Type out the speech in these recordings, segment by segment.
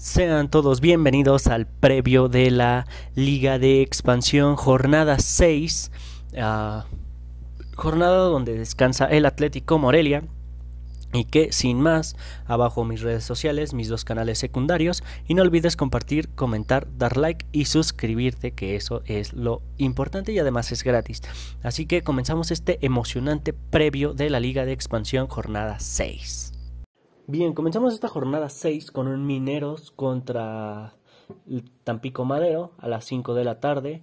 Sean todos bienvenidos al previo de la Liga de Expansión, jornada 6, ah, jornada donde descansa el Atlético Morelia. Y que sin más, abajo mis redes sociales, mis dos canales secundarios. Y no olvides compartir, comentar, dar like y suscribirte, que eso es lo importante y además es gratis. Así que comenzamos este emocionante previo de la Liga de Expansión Jornada 6. Bien, comenzamos esta jornada 6 con un Mineros contra el Tampico Madero a las 5 de la tarde.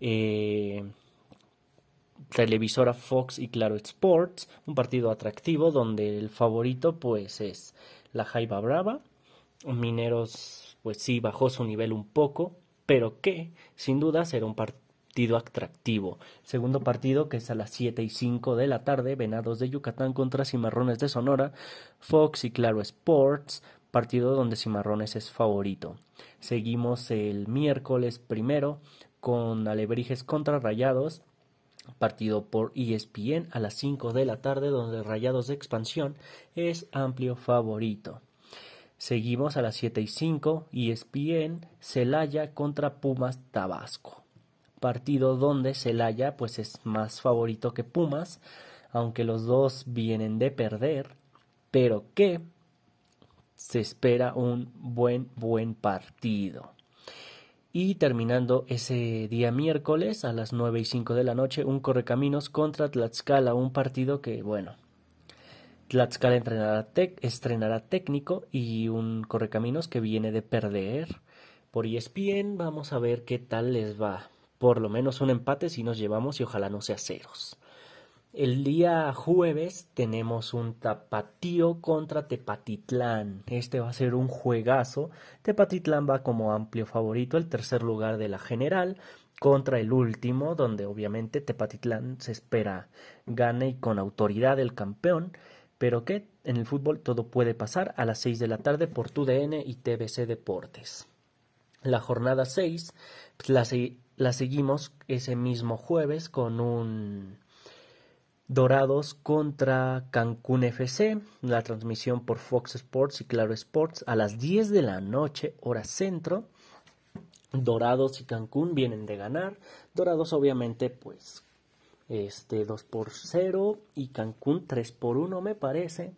Eh, televisora Fox y Claro Sports, un partido atractivo donde el favorito pues es la Jaiba Brava. Mineros pues sí bajó su nivel un poco, pero que sin duda será un partido partido atractivo. Segundo partido, que es a las 7 y 5 de la tarde, Venados de Yucatán contra Cimarrones de Sonora, Fox y Claro Sports, partido donde Cimarrones es favorito. Seguimos el miércoles primero con Alebrijes contra Rayados, partido por ESPN a las 5 de la tarde, donde Rayados de Expansión es amplio favorito. Seguimos a las 7 y 5, ESPN, Celaya contra Pumas Tabasco partido donde Celaya pues es más favorito que Pumas, aunque los dos vienen de perder, pero que se espera un buen buen partido. Y terminando ese día miércoles a las 9 y 5 de la noche, un correcaminos contra Tlaxcala, un partido que, bueno, Tlaxcala entrenará estrenará técnico y un correcaminos que viene de perder por ESPN. Vamos a ver qué tal les va por lo menos un empate si nos llevamos y ojalá no sea ceros. El día jueves tenemos un Tapatío contra Tepatitlán. Este va a ser un juegazo. Tepatitlán va como amplio favorito, el tercer lugar de la general, contra el último, donde obviamente Tepatitlán se espera gane y con autoridad el campeón. Pero que en el fútbol todo puede pasar a las 6 de la tarde por TUDN y TBC Deportes. La jornada 6 pues, la, la seguimos ese mismo jueves con un Dorados contra Cancún FC, la transmisión por Fox Sports y Claro Sports a las 10 de la noche, hora centro. Dorados y Cancún vienen de ganar. Dorados obviamente pues este 2 por 0 y Cancún 3 por 1 me parece.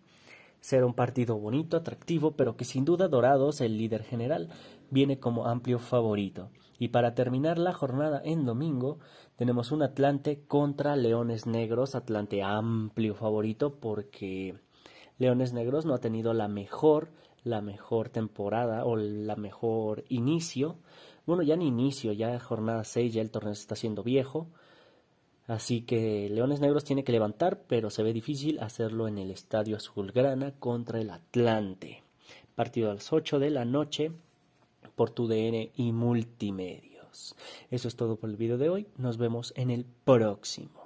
Será un partido bonito, atractivo, pero que sin duda Dorados, el líder general, viene como amplio favorito. Y para terminar la jornada en domingo, tenemos un Atlante contra Leones Negros, Atlante amplio favorito porque Leones Negros no ha tenido la mejor, la mejor temporada o la mejor inicio. Bueno, ya ni inicio, ya jornada 6, ya el torneo se está haciendo viejo. Así que Leones Negros tiene que levantar, pero se ve difícil hacerlo en el Estadio Azulgrana contra el Atlante. Partido a las 8 de la noche por tu DN y multimedios. Eso es todo por el video de hoy. Nos vemos en el próximo.